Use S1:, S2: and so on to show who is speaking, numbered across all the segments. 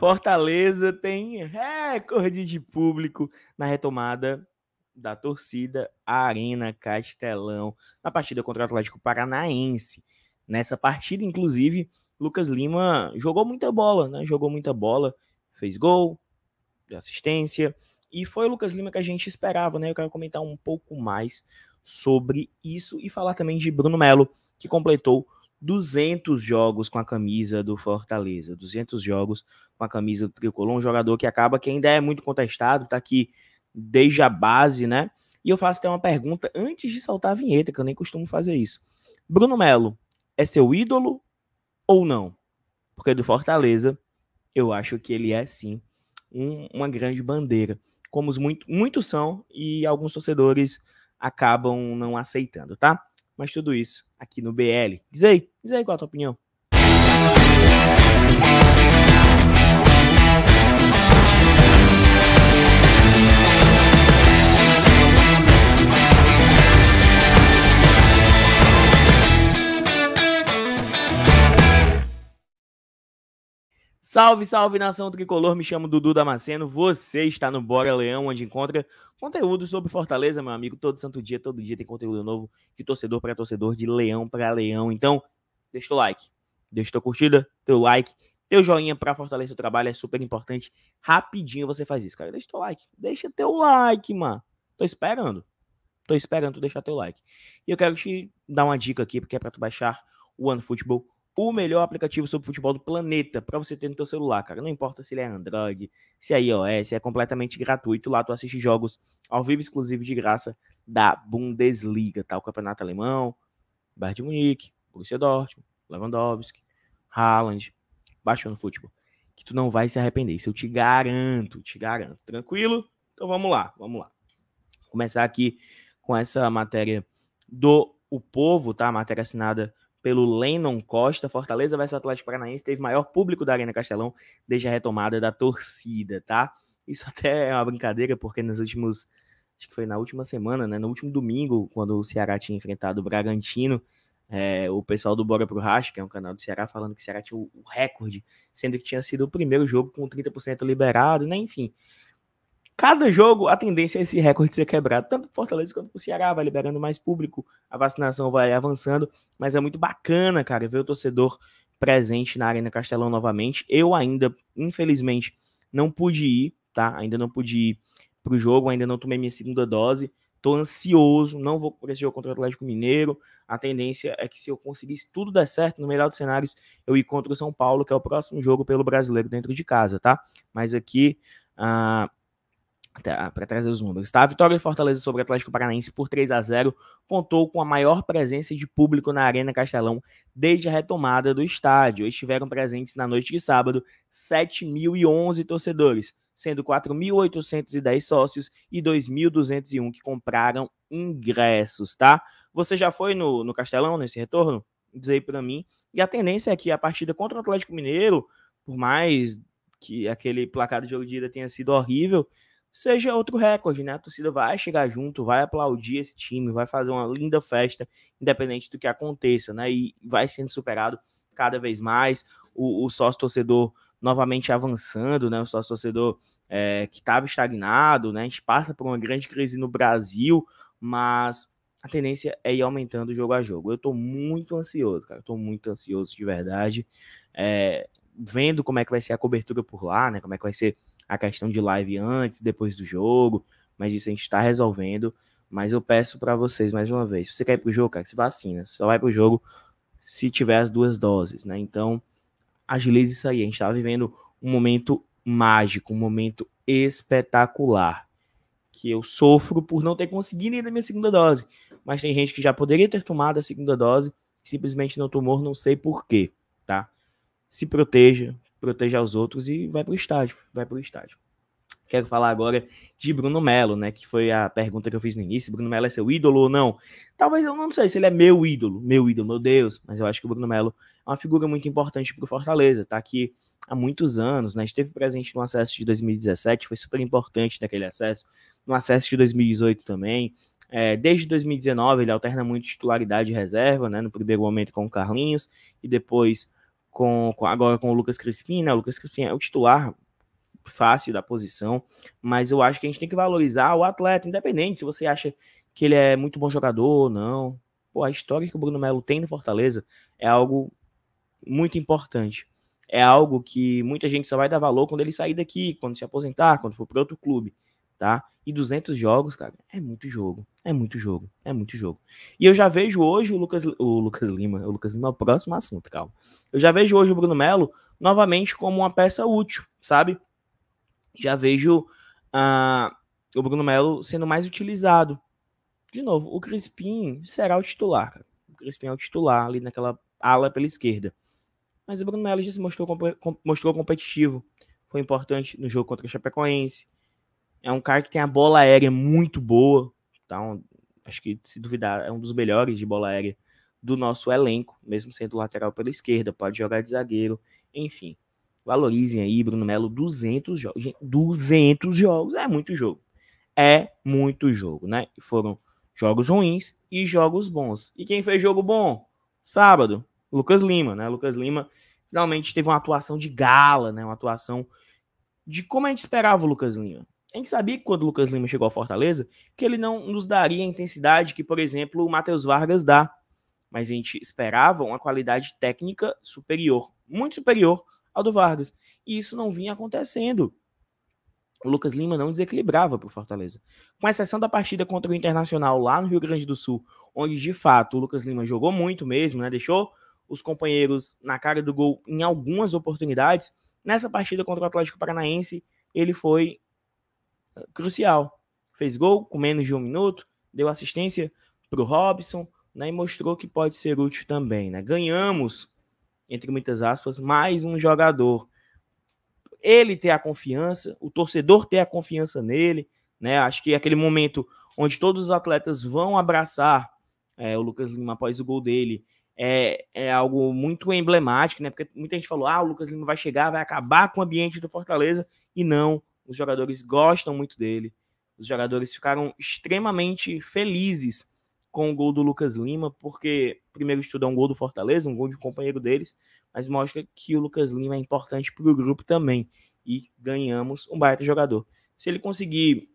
S1: Fortaleza tem recorde de público na retomada da torcida Arena Castelão na partida contra o Atlético Paranaense. Nessa partida, inclusive, Lucas Lima jogou muita bola, né? Jogou muita bola, fez gol, assistência, e foi o Lucas Lima que a gente esperava, né? Eu quero comentar um pouco mais sobre isso e falar também de Bruno Melo, que completou 200 jogos com a camisa do Fortaleza, 200 jogos com a camisa do Tricolor, um jogador que acaba que ainda é muito contestado, tá aqui desde a base, né? E eu faço até uma pergunta antes de saltar a vinheta, que eu nem costumo fazer isso. Bruno Melo é seu ídolo ou não? Porque do Fortaleza, eu acho que ele é sim um, uma grande bandeira, como os muito, muitos são e alguns torcedores acabam não aceitando, tá? Mas tudo isso aqui no BL. Diz aí, diz aí qual a tua opinião. Salve, salve nação tricolor, me chamo Dudu Damasceno, você está no Bora Leão, onde encontra conteúdo sobre Fortaleza, meu amigo, todo santo dia, todo dia tem conteúdo novo, de torcedor para torcedor, de leão para leão, então deixa teu like, deixa tua curtida, teu like, teu joinha para fortalecer o trabalho, é super importante, rapidinho você faz isso, cara, deixa teu like, deixa teu like, mano, tô esperando, tô esperando tu deixar teu like, e eu quero te dar uma dica aqui, porque é para tu baixar o OneFootball o melhor aplicativo sobre futebol do planeta para você ter no teu celular, cara. Não importa se ele é Android, se é iOS, é completamente gratuito. Lá tu assiste jogos ao vivo exclusivo de graça da Bundesliga, tá? O Campeonato Alemão, Bayern de Munique, Borussia Dortmund, Lewandowski, Haaland, baixando futebol. Que tu não vai se arrepender, isso eu te garanto, te garanto. Tranquilo? Então vamos lá, vamos lá. Vou começar aqui com essa matéria do O Povo, tá? A matéria assinada pelo Lennon Costa. Fortaleza versus Atlético Paranaense teve maior público da Arena Castelão desde a retomada da torcida, tá? Isso até é uma brincadeira, porque nos últimos. Acho que foi na última semana, né? No último domingo, quando o Ceará tinha enfrentado o Bragantino, é, o pessoal do Bora Pro Racha, que é um canal do Ceará, falando que o Ceará tinha o recorde, sendo que tinha sido o primeiro jogo com 30% liberado, né? Enfim. Cada jogo, a tendência é esse recorde ser quebrado, tanto Fortaleza quanto o Ceará, vai liberando mais público, a vacinação vai avançando, mas é muito bacana, cara, ver o torcedor presente na Arena Castelão novamente. Eu ainda, infelizmente, não pude ir, tá? Ainda não pude ir pro jogo, ainda não tomei minha segunda dose. Tô ansioso, não vou por esse jogo contra o Atlético Mineiro. A tendência é que se eu conseguisse tudo dar certo, no melhor dos cenários, eu ir contra o São Paulo, que é o próximo jogo pelo brasileiro dentro de casa, tá? Mas aqui, ah, ah, para trazer os números, tá? A vitória do Fortaleza sobre o Atlético Paranaense por 3 a 0 contou com a maior presença de público na Arena Castelão desde a retomada do estádio. Estiveram presentes na noite de sábado 7.011 torcedores, sendo 4.810 sócios e 2.201 que compraram ingressos, tá? Você já foi no, no Castelão nesse retorno? Diz aí para mim. E a tendência é que a partida contra o Atlético Mineiro, por mais que aquele placar de jogo de ida tenha sido horrível, seja outro recorde, né? A torcida vai chegar junto, vai aplaudir esse time, vai fazer uma linda festa, independente do que aconteça, né? E vai sendo superado cada vez mais. O, o sócio torcedor novamente avançando, né? O sócio torcedor é, eh, que estava estagnado, né? A gente passa por uma grande crise no Brasil, mas a tendência é ir aumentando jogo a jogo. Eu tô muito ansioso, cara. Eu tô muito ansioso de verdade. É, vendo como é que vai ser a cobertura por lá, né? Como é que vai ser a questão de live antes, depois do jogo, mas isso a gente está resolvendo. Mas eu peço para vocês mais uma vez, se você quer ir pro jogo, cara, se vacina, só vai pro jogo se tiver as duas doses, né? Então, agilize isso aí. A gente está vivendo um momento mágico, um momento espetacular. Que eu sofro por não ter conseguido ainda a minha segunda dose. Mas tem gente que já poderia ter tomado a segunda dose, simplesmente não tomou, não sei porquê, tá? Se proteja, proteja os outros e vai para o estádio, vai para o estádio. Quero falar agora de Bruno Melo, né? Que foi a pergunta que eu fiz no início. Bruno Melo é seu ídolo ou não? Talvez eu não sei se ele é meu ídolo, meu ídolo, meu Deus, mas eu acho que o Bruno Melo é uma figura muito importante para o Fortaleza. Tá aqui há muitos anos, né? Esteve presente no acesso de 2017, foi super importante naquele acesso, no acesso de 2018 também. É, desde 2019 ele alterna muito titularidade e reserva, né? No primeiro momento com o Carlinhos e depois com, com, agora com o Lucas Crispim, né? O Lucas Crispim é o titular fácil da posição, mas eu acho que a gente tem que valorizar o atleta, independente se você acha que ele é muito bom jogador ou não. Pô, a história que o Bruno Melo tem no Fortaleza é algo muito importante. É algo que muita gente só vai dar valor quando ele sair daqui, quando se aposentar, quando for para outro clube tá? E 200 jogos, cara, é muito jogo, é muito jogo, é muito jogo. E eu já vejo hoje o Lucas, o Lucas Lima, o Lucas Lima é o próximo assunto, calma. Eu já vejo hoje o Bruno Melo novamente como uma peça útil, sabe? Já vejo ah, o Bruno Melo sendo mais utilizado. De novo, o Crispim será o titular, cara. O Crispim é o titular ali naquela ala pela esquerda. Mas o Bruno Melo já se mostrou, mostrou competitivo. Foi importante no jogo contra o Chapecoense é um cara que tem a bola aérea muito boa. Então, acho que se duvidar, é um dos melhores de bola aérea do nosso elenco, mesmo sendo lateral pela esquerda, pode jogar de zagueiro, enfim. Valorizem aí, Bruno Melo, 200 jogos. 200 jogos é muito jogo. É muito jogo, né? Foram jogos ruins e jogos bons. E quem fez jogo bom? Sábado, Lucas Lima, né? Lucas Lima finalmente teve uma atuação de gala, né? Uma atuação de como a gente esperava o Lucas Lima. A gente sabia que quando o Lucas Lima chegou ao Fortaleza, que ele não nos daria a intensidade que, por exemplo, o Matheus Vargas dá. Mas a gente esperava uma qualidade técnica superior, muito superior ao do Vargas. E isso não vinha acontecendo. O Lucas Lima não desequilibrava para o Fortaleza. Com exceção da partida contra o Internacional lá no Rio Grande do Sul, onde de fato o Lucas Lima jogou muito mesmo, né? Deixou os companheiros na cara do gol em algumas oportunidades. Nessa partida contra o Atlético Paranaense, ele foi crucial. Fez gol com menos de um minuto, deu assistência para o Robson né, e mostrou que pode ser útil também. Né? Ganhamos, entre muitas aspas, mais um jogador. Ele ter a confiança, o torcedor ter a confiança nele. Né? Acho que aquele momento onde todos os atletas vão abraçar é, o Lucas Lima após o gol dele é, é, algo muito emblemático, né? Porque muita gente falou: ah, o Lucas Lima vai chegar, vai acabar com o ambiente do Fortaleza, e não os jogadores gostam muito dele. Os jogadores ficaram extremamente felizes com o gol do Lucas Lima, porque primeiro estudo é um gol do Fortaleza, um gol de um companheiro deles, mas mostra que o Lucas Lima é importante para o grupo também. E ganhamos um baita jogador. Se ele conseguir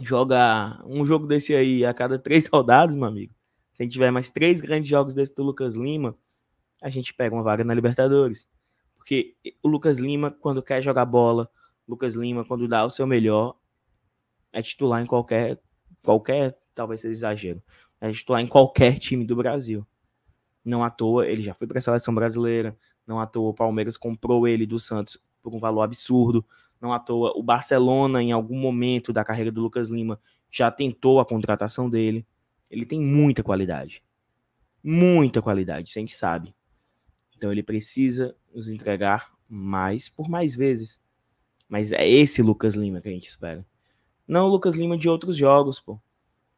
S1: jogar um jogo desse aí a cada três rodadas, meu amigo, se a gente tiver mais três grandes jogos desse do Lucas Lima, a gente pega uma vaga na Libertadores. Porque o Lucas Lima, quando quer jogar bola, Lucas Lima, quando dá o seu melhor, é titular em qualquer, qualquer, talvez seja exagero, é titular em qualquer time do Brasil. Não à toa, ele já foi para a seleção brasileira, não à toa o Palmeiras comprou ele do Santos por um valor absurdo, não à toa o Barcelona, em algum momento da carreira do Lucas Lima, já tentou a contratação dele. Ele tem muita qualidade. Muita qualidade, isso a gente sabe. Então ele precisa nos entregar mais por mais vezes. Mas é esse Lucas Lima que a gente espera. Não o Lucas Lima de outros jogos, pô.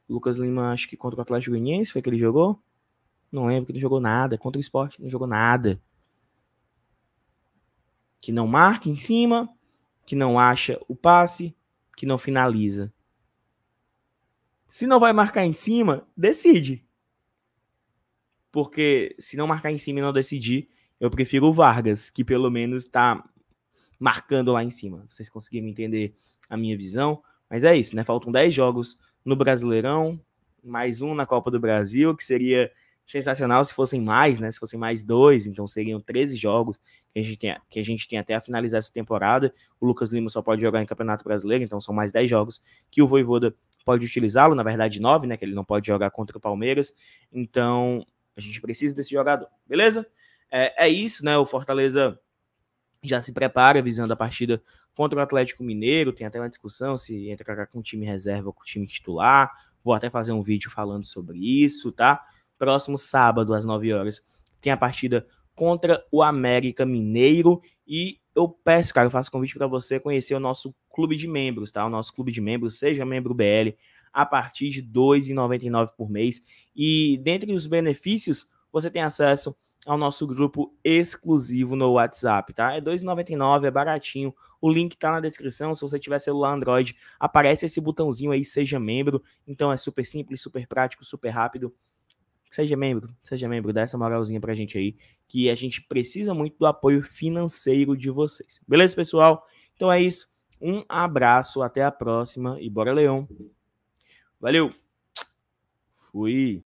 S1: O Lucas Lima, acho que contra o Atlético Goianiense foi que ele jogou. Não lembro que ele jogou nada. Contra o esporte, não jogou nada. Que não marca em cima, que não acha o passe, que não finaliza. Se não vai marcar em cima, decide. Porque se não marcar em cima e não decidir, eu prefiro o Vargas, que pelo menos tá marcando lá em cima. Vocês conseguiram entender a minha visão? Mas é isso, né? Faltam 10 jogos no Brasileirão, mais um na Copa do Brasil, que seria sensacional se fossem mais, né? Se fossem mais dois, então seriam 13 jogos que a gente tem, que a gente tem até a finalizar essa temporada. O Lucas Lima só pode jogar em Campeonato Brasileiro, então são mais 10 jogos que o Voivoda pode utilizá-lo, na verdade 9, né? Que ele não pode jogar contra o Palmeiras. Então, a gente precisa desse jogador, beleza? É, é isso, né? O Fortaleza já se prepara visando a partida contra o Atlético Mineiro. Tem até uma discussão se entra com time reserva ou com time titular. Vou até fazer um vídeo falando sobre isso, tá? Próximo sábado, às 9 horas, tem a partida contra o América Mineiro. E eu peço, cara, eu faço convite para você conhecer o nosso clube de membros, tá? O nosso clube de membros, seja membro BL, a partir de R$ 2,99 por mês. E dentre os benefícios, você tem acesso ao nosso grupo exclusivo no WhatsApp, tá? É R$ 2,99, é baratinho. O link tá na descrição. Se você tiver celular Android, aparece esse botãozinho aí, seja membro. Então é super simples, super prático, super rápido. Seja membro, seja membro, dá essa moralzinha pra gente aí, que a gente precisa muito do apoio financeiro de vocês. Beleza, pessoal? Então é isso. Um abraço, até a próxima e bora, Leão. Valeu! Fui!